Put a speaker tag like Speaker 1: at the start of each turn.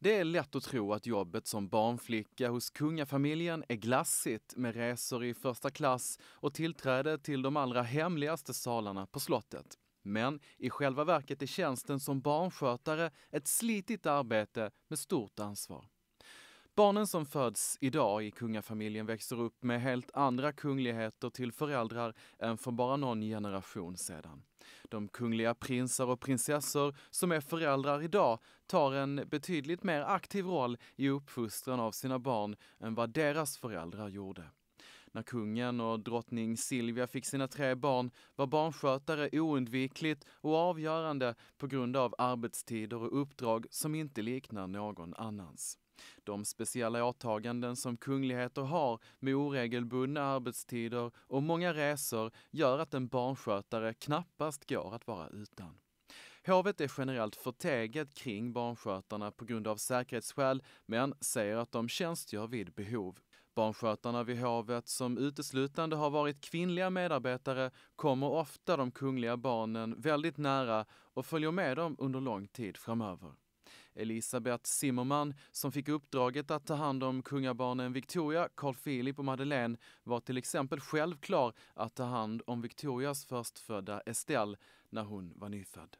Speaker 1: Det är lätt att tro att jobbet som barnflicka hos kungafamiljen är glassigt med resor i första klass och tillträde till de allra hemligaste salarna på slottet. Men i själva verket är tjänsten som barnskötare ett slitigt arbete med stort ansvar. Barnen som föds idag i kungafamiljen växer upp med helt andra kungligheter till föräldrar än för bara någon generation sedan. De kungliga prinsar och prinsessor som är föräldrar idag tar en betydligt mer aktiv roll i uppfostran av sina barn än vad deras föräldrar gjorde. När kungen och drottning Silvia fick sina tre barn var barnskötare oundvikligt och avgörande på grund av arbetstider och uppdrag som inte liknar någon annans. De speciella åtaganden som kungligheter har med oregelbundna arbetstider och många resor gör att en barnskötare knappast går att vara utan. Hovet är generellt förteget kring barnskötarna på grund av säkerhetsskäl, men säger att de tjänstgör vid behov. Barnskötarna vid hovet, som uteslutande har varit kvinnliga medarbetare, kommer ofta de kungliga barnen väldigt nära och följer med dem under lång tid framöver. Elisabeth Zimmermann, som fick uppdraget att ta hand om kungabarnen Victoria, Carl Philip och Madeleine, var till exempel självklar att ta hand om Victorias förstfödda Estelle när hon var nyfödd.